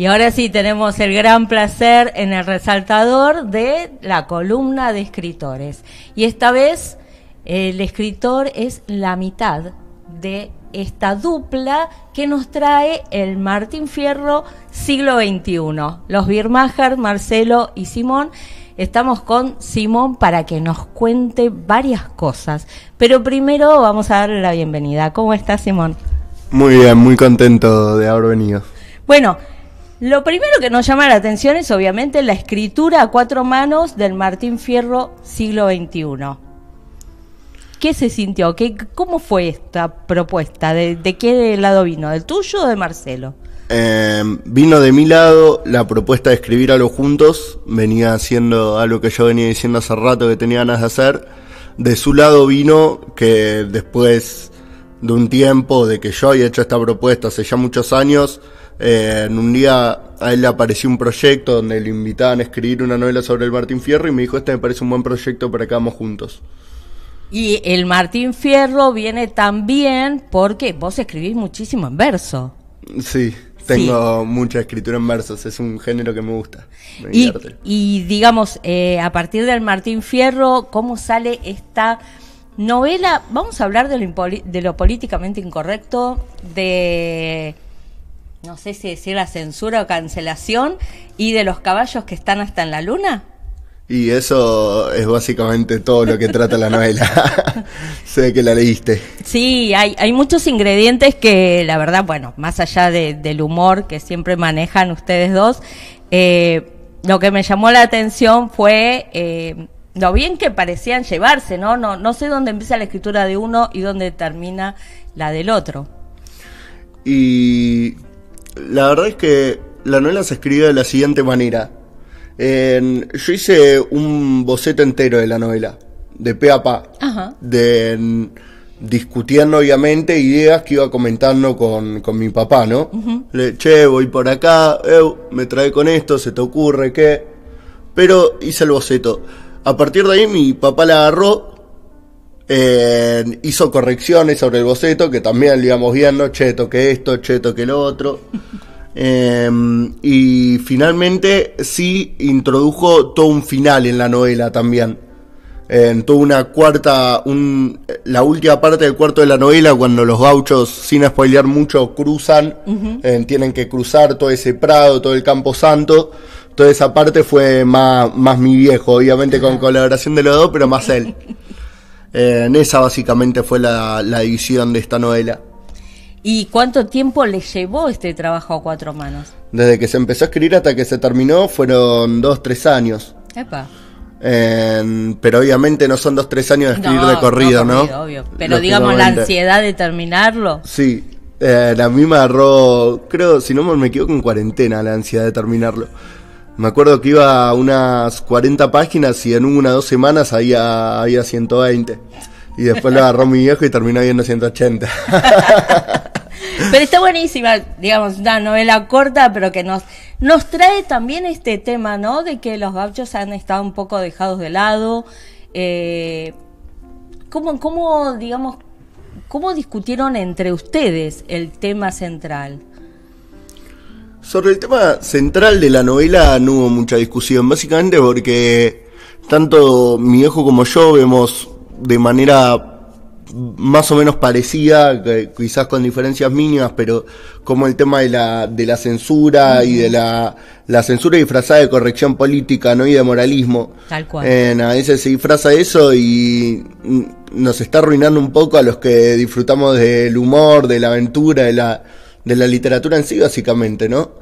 Y ahora sí tenemos el gran placer en el resaltador de la columna de escritores. Y esta vez el escritor es la mitad de esta dupla que nos trae el Martín Fierro siglo XXI. Los Birmacher, Marcelo y Simón. Estamos con Simón para que nos cuente varias cosas. Pero primero vamos a darle la bienvenida. ¿Cómo estás, Simón? Muy bien, muy contento de haber venido. Bueno, lo primero que nos llama la atención es obviamente la escritura a cuatro manos del Martín Fierro siglo XXI. ¿Qué se sintió? ¿Qué, ¿Cómo fue esta propuesta? ¿De, qué lado vino? ¿Del tuyo o de Marcelo? Em, vino de mi lado la propuesta de escribir algo juntos. Venía haciendo algo que yo venía diciendo hace rato que tenía ganas de hacer. De su lado vino que después de un tiempo de que yo había hecho esta propuesta hace ya muchos años, eh, en un día a él le apareció un proyecto donde le invitaban a escribir una novela sobre el Martín Fierro y me dijo, este me parece un buen proyecto para que vamos juntos. Y el Martín Fierro viene también porque vos escribís muchísimo en verso. Sí, tengo mucha escritura en versos, es un género que me gusta. y, digamos, eh, a partir del Martín Fierro, ¿cómo sale esta novela? Vamos a hablar de de lo políticamente incorrecto, de no sé si decir la censura o cancelación, y de los caballos que están hasta en la luna? Y eso es básicamente todo lo que trata la novela. sé que la leíste. Sí, hay, hay muchos ingredientes que, la verdad, bueno, más allá del humor que siempre manejan ustedes dos, eh, lo que me llamó la atención fue eh, lo bien que parecían llevarse, ¿no? ¿no? No sé dónde empieza la escritura de uno y dónde termina la del otro. Y la verdad es que la novela se escribe de la siguiente manera. yo hice un boceto entero de la novela, de pe a pa, De, discutiendo obviamente ideas que iba comentando con, con mi papá, ¿no? Le, che, voy por acá, me trae con esto, se te ocurre qué. Pero hice el boceto. A partir de ahí mi papá la agarró eh, hizo correcciones sobre el boceto que también le íbamos viendo, che, toque esto, che, toque lo otro. Em, y finalmente sí introdujo todo un final en la novela también. En em, toda una cuarta, la última parte del cuarto de la novela, cuando los gauchos, sin spoilear mucho, cruzan, em, tienen que cruzar todo ese prado, todo el Campo Santo. Toda esa parte fue más, más mi viejo, obviamente con colaboración de los dos, pero más él. Eh, en esa básicamente fue la, edición de esta novela. ¿Y cuánto tiempo le llevó este trabajo a cuatro manos? Desde que se empezó a escribir hasta que se terminó fueron dos, tres años. pero obviamente no son dos, tres años de escribir de corrido, ¿no? Obvio. Pero digamos la ansiedad de terminarlo. Sí, eh, la a mí me agarró, creo, si no me equivoco, con cuarentena la ansiedad de terminarlo. Me acuerdo que iba a unas 40 páginas y en una dos semanas había, había 120. Y después lo agarró mi viejo y terminó viendo 180. pero está buenísima, digamos, una novela corta, pero que nos, nos trae también este tema, ¿no? De que los gauchos han estado un poco dejados de lado. Eh, ¿cómo, ¿Cómo, digamos, cómo discutieron entre ustedes el tema central? Sobre el tema central de la novela no hubo mucha discusión, básicamente porque tanto mi hijo como yo vemos de manera más o menos parecida, quizás con diferencias mínimas, pero como el tema de la, censura y de la, censura disfrazada de corrección política, ¿no? Y de moralismo. Tal cual. Eh, a veces se disfraza eso y nos está arruinando un poco a los que disfrutamos del humor, de la aventura, de la de la literatura en sí, básicamente, ¿no?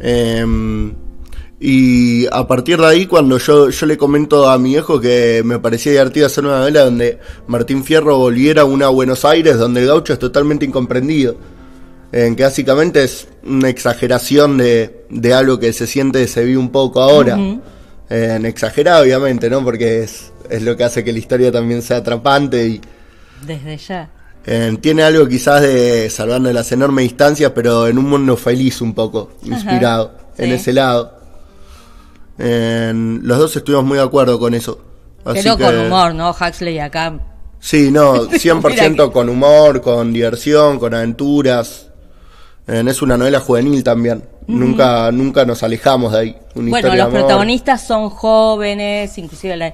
Em, y a partir de ahí, cuando yo, yo le comento a mi hijo que me parecía divertido hacer una novela donde Martín Fierro volviera a una Buenos Aires, donde el gaucho es totalmente incomprendido, en que básicamente es una exageración de, algo que se siente, se vive un poco ahora. en exagerado, obviamente, ¿no? Porque es, es lo que hace que la historia también sea atrapante y... Desde ya. Eh, tiene algo quizás de de las enormes distancias, pero en un mundo feliz un poco, inspirado en ese lado. los dos estuvimos muy de acuerdo con eso. Así pero que, con humor, ¿no? Huxley acá. Sí, no, 100% con humor, con diversión, con aventuras. es una novela juvenil también. nunca, nunca nos alejamos de ahí. bueno, los protagonistas son jóvenes, inclusive la,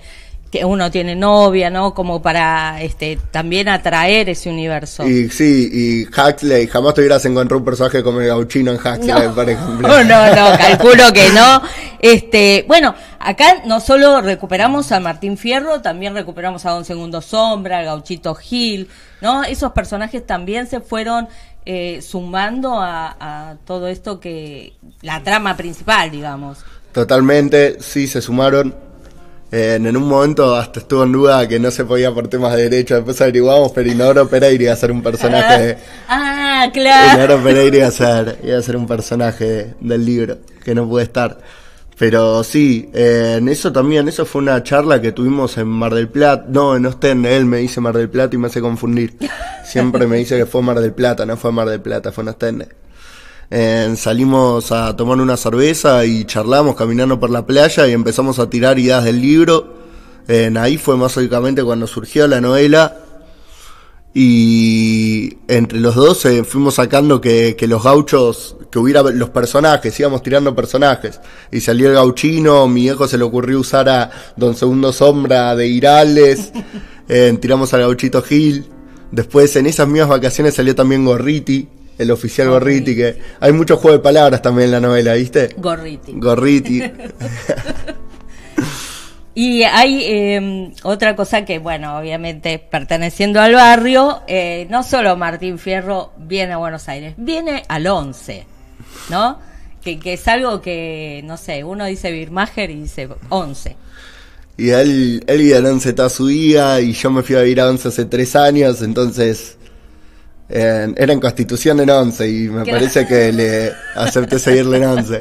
que uno tiene novia, ¿no? Como para este, también atraer ese universo. Y sí, y Huxley, jamás te hubieras encontrado un personaje como el gauchino en Huxley, por ejemplo. Oh, no, no, no, calculo que no. Este, bueno, acá no solo recuperamos a Martín Fierro, también recuperamos a Don Segundo Sombra, al Gauchito Gil, ¿no? Esos personajes también se fueron eh, sumando a, a todo esto que, la trama principal, digamos. Totalmente, sí, se sumaron en un momento hasta estuvo en duda que no se podía por temas de derecho, después averiguamos, pero Inodoro Pereira iba a ser un personaje. Ah, ah claro. Pereira a un personaje del libro, que no pude estar. Pero sí, en eso también, eso fue una charla que tuvimos en Mar del Plata. No, en Ostende él me dice Mar del Plata y me hace confundir. Siempre me dice que fue Mar del Plata, no fue Mar del Plata, fue en Ostende. Eh, salimos a tomar una cerveza y charlamos caminando por la playa y empezamos a tirar ideas del libro. ahí fue más únicamente cuando surgió la novela. Y entre los dos eh, fuimos sacando que, los gauchos, que hubiera los personajes, íbamos tirando personajes. Y salió el gauchino, mi hijo se le ocurrió usar a Don Segundo Sombra de Irales, eh, tiramos al gauchito Gil. Después en esas mismas vacaciones salió también Gorriti, el oficial Gorriti, que hay mucho juego de palabras también en la novela, ¿viste? Gorriti. Gorriti. y hay em, otra cosa que, bueno, obviamente perteneciendo al barrio, eh, no solo Martín Fierro viene a Buenos Aires, viene al 11, ¿no? Que, que es algo que, no sé, uno dice Birmacher y dice 11. Y él, él vive al 11 está su día, y yo me fui a vivir 11 hace tres años, entonces era en Constitución en 11 y me parece que le acepté seguirle en 11.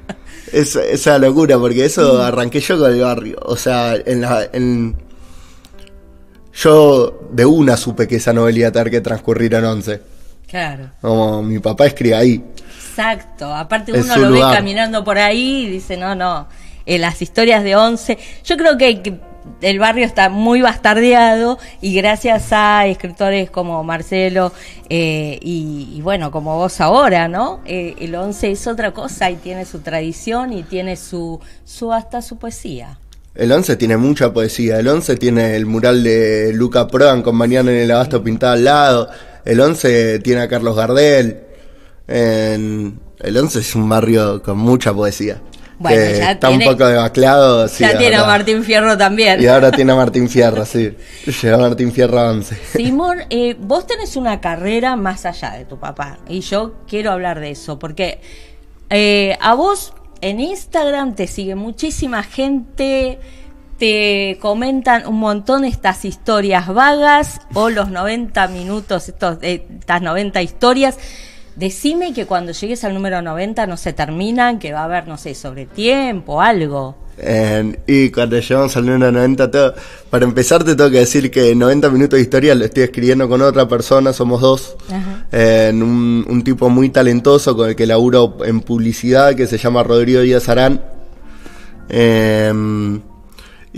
esa locura, porque eso arranqué yo con el barrio. O sea, en la, yo de una supe que esa novela iba a tener que transcurrir en 11. Claro. Como mi papá escribe ahí. Exacto. Aparte uno lo ve caminando por ahí y dice, no, no. Eh, las historias de 11. Yo creo que hay que el barrio está muy bastardeado y gracias a escritores como Marcelo eh, y, bueno, como vos ahora, ¿no? Eh, el once es otra cosa y tiene su tradición y tiene su, su hasta su poesía. El Once tiene mucha poesía. El 11 tiene el mural de Luca Prodan con mañana en el abasto pintado al lado. El Once tiene a Carlos Gardel. El 11 es un barrio con mucha poesía. Bueno, que está un poco debacleado. ya tiene a Martín Fierro también. Y ahora tiene a Martín Fierro, sí. Llega Martín Fierro 11. Simón, eh, vos tenés una carrera más allá de tu papá. Y yo quiero hablar de eso, porque eh, a vos en Instagram te sigue muchísima gente. Te comentan un montón estas historias vagas o los 90 minutos, estos, eh, estas 90 historias. Decime que cuando llegues al número 90 no se terminan, que va a haber, no sé, sobre tiempo, algo. y cuando llegamos al número 90, para empezar te tengo que decir que 90 minutos de historia lo estoy escribiendo con otra persona, somos dos, un, tipo muy talentoso con el que laburo en publicidad que se llama Rodrigo Díaz Arán. Em,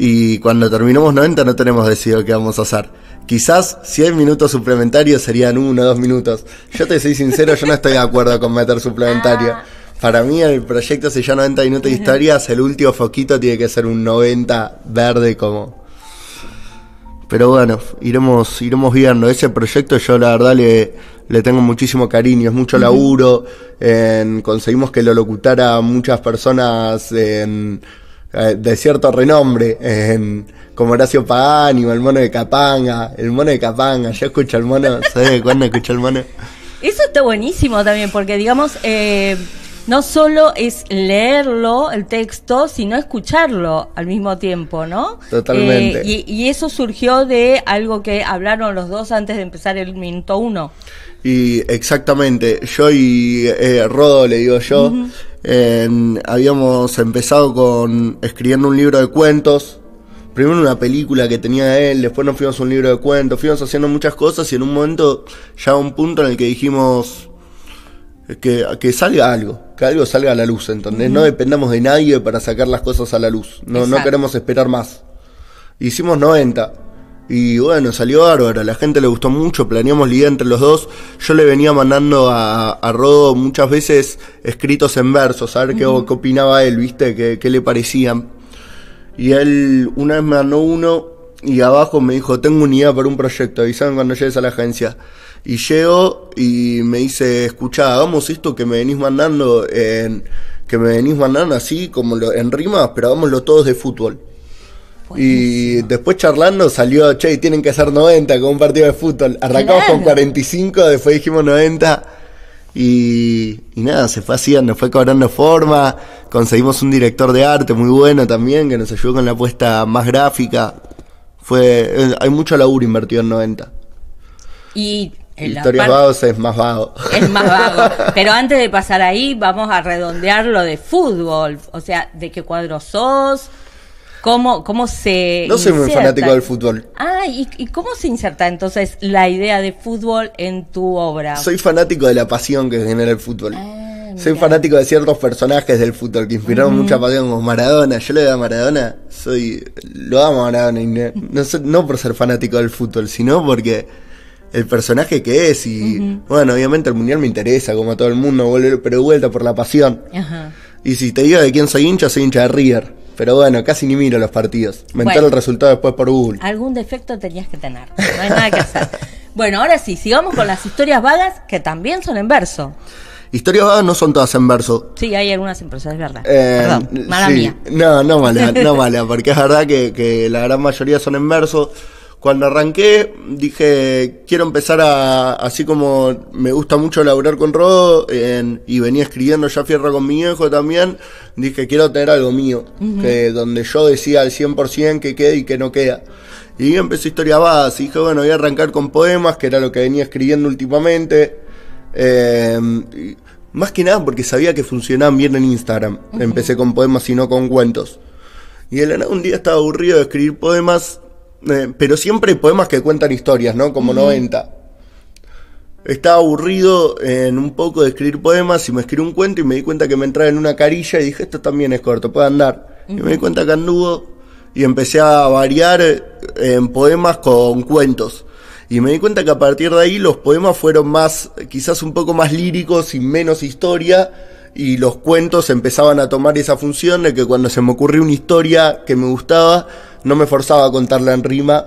y cuando terminemos 90 no tenemos decidido qué vamos a hacer. Quizás 100 minutos suplementarios serían uno o dos minutos. Yo te soy sincero, yo no estoy de acuerdo con meter suplementario. Ah. Para mí el proyecto se si 90 minutos de historias, el último foquito tiene que ser un 90 verde como... Pero bueno, iremos, iremos viendo. Ese proyecto yo la verdad le, tengo muchísimo cariño, es mucho laburo. conseguimos que lo locutara muchas personas en eh, de cierto renombre, em, como Horacio Pagani el mono de Capanga. El mono de Capanga, yo escucho al mono, ¿sabes cuándo escucho al mono? Eso está buenísimo también, porque digamos, eh, no solo es leerlo, el texto, sino escucharlo al mismo tiempo, ¿no? Totalmente. Eh, y, eso surgió de algo que hablaron los dos antes de empezar el minuto uno. Y exactamente, yo y Rodo le digo yo, habíamos empezado con escribiendo un libro de cuentos. Primero una película que tenía él, después nos fuimos a un libro de cuentos, fuimos haciendo muchas cosas y en un momento ya un punto en el que dijimos que, que salga algo, que algo salga a la luz, ¿entendés? No dependamos de nadie para sacar las cosas a la luz, no, no queremos esperar más. Hicimos 90, y bueno, salió bárbaro, a la gente le gustó mucho, planeamos lidiar entre los dos. Yo le venía mandando a, Rodo muchas veces escritos en versos, a ver qué, opinaba él, ¿viste? Qué, le parecían. Y él una vez me mandó uno y abajo me dijo, tengo una idea para un proyecto, avísame cuando llegues a la agencia. Y llego y me dice, escucha, hagamos esto que me venís mandando en, que me venís mandando así como en rimas, pero hagámoslo todos de fútbol. Y después charlando salió, che, tienen que hacer 90 con un partido de fútbol. Arrancamos con 45, después dijimos 90. Y, nada, se fue haciendo, fue cobrando forma. Conseguimos un director de arte muy bueno también, que nos ayudó con la apuesta más gráfica. Fue, eh, hay mucho laburo invertido en 90. Y el vagos es más vago. Es más vago. Pero antes de pasar ahí, vamos a redondear lo de fútbol. O sea, de qué cuadro sos, ¿Cómo, cómo se.? No soy muy fanático del fútbol. Ah, ¿y, ¿y, cómo se inserta entonces la idea de fútbol en tu obra? Soy fanático de la pasión que genera el fútbol. Ah, soy fanático de ciertos personajes del fútbol que inspiraron mucha pasión, como Maradona. Yo le doy a Maradona, soy. Lo amo a Maradona. no, no, no por ser fanático del fútbol, sino porque el personaje que es. Y bueno, obviamente el mundial me interesa, como a todo el mundo, pero vuelta por la pasión. Ajá. Y si te digo de quién soy hincha, soy hincha de River. Pero bueno, casi ni miro los partidos. Me el resultado después por Google. Algún defecto tenías que tener. No hay nada que hacer. bueno, ahora sí, sigamos con las historias vagas que también son en verso. Historias vagas no son todas en verso. Sí, hay algunas empresas, es verdad. Eh, Perdón, mala mía. No, no mala, no mala, porque es verdad que, que la gran mayoría son en verso. Cuando arranqué dije, quiero empezar a, así como me gusta mucho laburar con Rodo y venía escribiendo ya Fierro con mi hijo también, dije, quiero tener algo mío, donde yo decía al 100% que quede y que no queda. Y empecé Historia Base, dije, bueno, voy a arrancar con poemas, que era lo que venía escribiendo últimamente. Em, más que nada porque sabía que funcionaban bien en Instagram. Empecé con poemas y no con cuentos. Y Elena un día estaba aburrido de escribir poemas eh, pero siempre hay poemas que cuentan historias, ¿no? Como 90. Estaba aburrido en un poco de escribir poemas y me escribí un cuento y me di cuenta que me entraba en una carilla y dije, esto también es corto, puede andar. Y me di cuenta que anduvo y empecé a variar en poemas con cuentos. Y me di cuenta que a partir de ahí los poemas fueron más, quizás un poco más líricos y menos historia. Y los cuentos empezaban a tomar esa función de que cuando se me ocurrió una historia que me gustaba, no me forzaba a contarla en rima,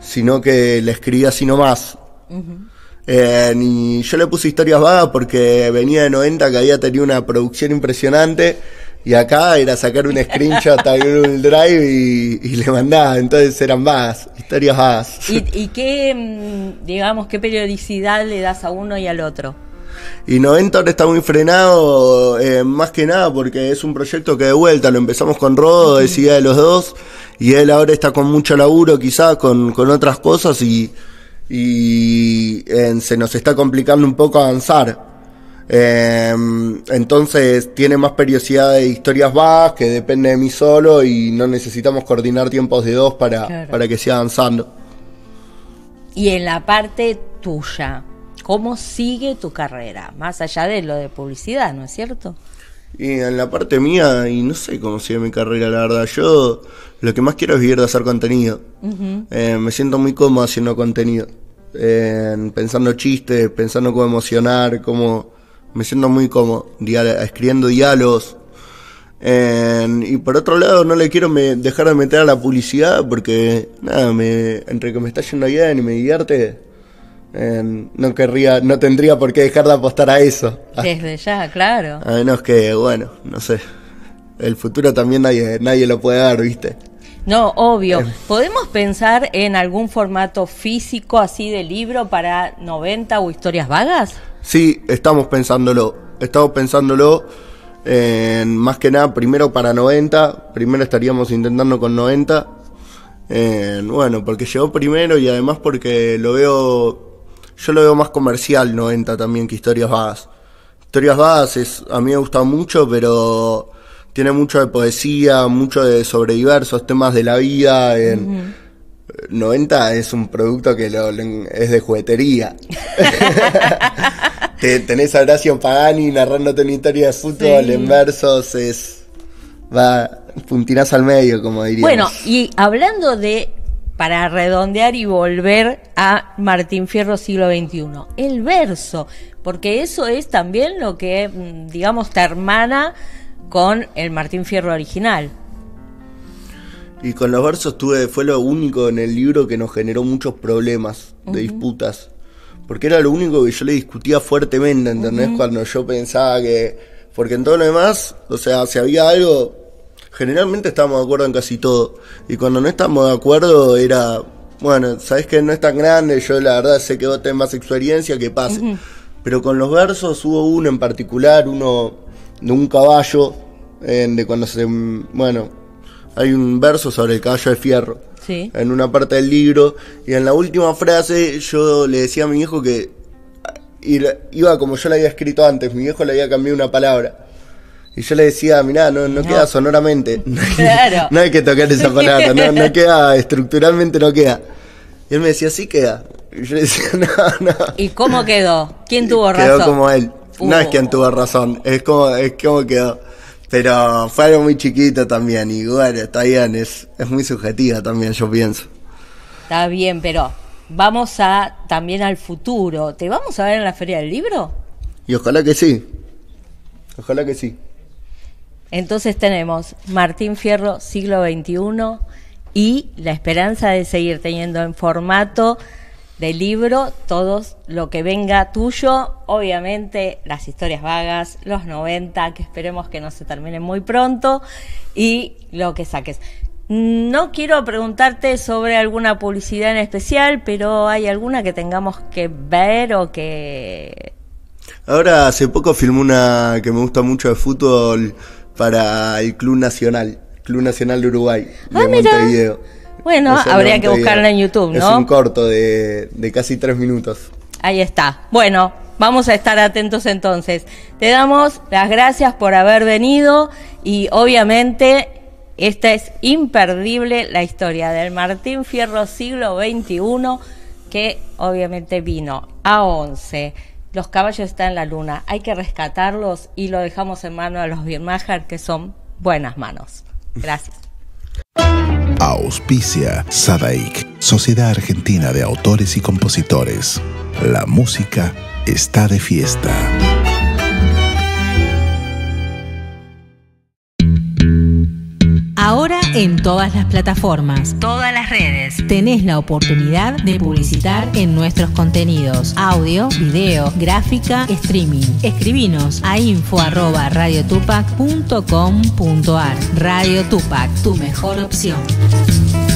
sino que la escribía así nomás. y eh, yo le puse historias vagas porque venía de 90 que había tenido una producción impresionante. Y acá era sacar un screenshot a Google Drive y, le mandaba. Entonces eran más, historias vagas. ¿Y, ¿Y, qué, mm, digamos, qué periodicidad le das a uno y al otro? Y 90 ahora está muy frenado, eh, más que nada porque es un proyecto que de vuelta lo empezamos con Rodo, decía de los dos, y él ahora está con mucho laburo quizás, con, otras cosas y, se nos está complicando un poco avanzar. Em, entonces tiene más periodicidad de historias bajas que depende de mí solo y no necesitamos coordinar tiempos de dos para, para que siga avanzando. Y en la parte tuya, ¿Cómo sigue tu carrera? Más allá de lo de publicidad, ¿no es cierto? Y en la parte mía, y no sé cómo sigue mi carrera, la verdad. Yo lo que más quiero es vivir de hacer contenido. Eh, me siento muy cómodo haciendo contenido. pensando chistes, pensando cómo emocionar, cómo... Me siento muy cómodo escribiendo diálogos. y por otro lado, no le quiero dejar de meter a la publicidad porque, nada, me, entre que me está yendo bien y me divierte, Em, no querría, no tendría por qué dejar de apostar a eso. Ah. Desde ya, claro. A menos que, bueno, no sé. El futuro también nadie, nadie lo puede dar, ¿viste? No, obvio. Em. ¿Podemos pensar en algún formato físico así de libro para 90 o historias vagas? Sí, estamos pensándolo. Estamos pensándolo en, em, más que nada primero para 90. Primero estaríamos intentando con 90. bueno, porque llegó primero y además porque lo veo yo lo veo más comercial 90 también que Historias Vagas. Historias Vagas a mí me gusta mucho, pero tiene mucho de poesía, mucho de sobre diversos temas de la vida. En, 90 es un producto que lo, es de juguetería. tenés a Horacio Pagani narrándote una historia de fútbol en versos, es. va al medio, como diría. Bueno, y hablando de para redondear y volver a Martín Fierro siglo XXI. El verso, porque eso es también lo que, mm, digamos, te hermana con el Martín Fierro original. Y con los versos tuve, fue lo único en el libro que nos generó muchos problemas de disputas. Porque era lo único que yo le discutía fuertemente, ¿entendés? Cuando yo pensaba que. Porque en todo lo demás, o sea, si había algo generalmente estábamos de acuerdo en casi todo. Y cuando no estábamos de acuerdo era, bueno, sabes que no es tan grande, yo la verdad sé que vos tenés más experiencia, que pase. Pero con los versos hubo uno en particular, uno de un caballo, de cuando se... Bueno, hay un verso sobre el caballo de fierro. Sí. En una parte del libro. Y en la última frase yo le decía a mi hijo que... Ah, iba como yo la había escrito antes, mi hijo le había cambiado una palabra. Y yo le decía, mirá, no, no, queda sonoramente. hay, claro. no hay que tocar esa palabra, no, no queda, estructuralmente no queda. Y él me decía, sí queda. Y yo le decía, no, no. ¿Y cómo quedó? ¿Quién tuvo razón? Quedó como él. No es uh. quien tuvo razón, es como, quedó. Pero fue algo muy chiquito también. Y bueno, está bien, es, es muy subjetiva también, yo pienso. Está bien, pero vamos a también al futuro. ¿Te vamos a ver en la Feria del Libro? Y ojalá que sí. Ojalá que sí. Entonces tenemos Martín Fierro, siglo XXI, y la esperanza de seguir teniendo en formato de libro Todo lo que venga tuyo, obviamente las historias vagas, los 90, que esperemos que no se terminen muy pronto, y lo que saques. No quiero preguntarte sobre alguna publicidad en especial, pero ¿hay alguna que tengamos que ver o que...? Ahora, hace poco filmé una que me gusta mucho de fútbol, para el Club Nacional, Club Nacional de Uruguay, ah, Montevideo. Mira. Bueno, habría que buscarla en YouTube, ¿no? Es un corto de, de casi tres minutos. Ahí está. Bueno, vamos a estar atentos entonces. Te damos las gracias por haber venido y obviamente esta es imperdible la historia del Martín Fierro siglo XXI que obviamente vino a 11 los caballos están en la luna, hay que rescatarlos y lo dejamos en manos a los Birmajar, que son buenas manos. Gracias. Auspicia Sadaik, Sociedad Argentina de Autores y Compositores. La música está de fiesta. Ahora en todas las plataformas, todas las redes tenés la oportunidad de publicitar en nuestros contenidos, audio, video, gráfica, streaming. Escribinos a info Radio Tupac, tu mejor opción.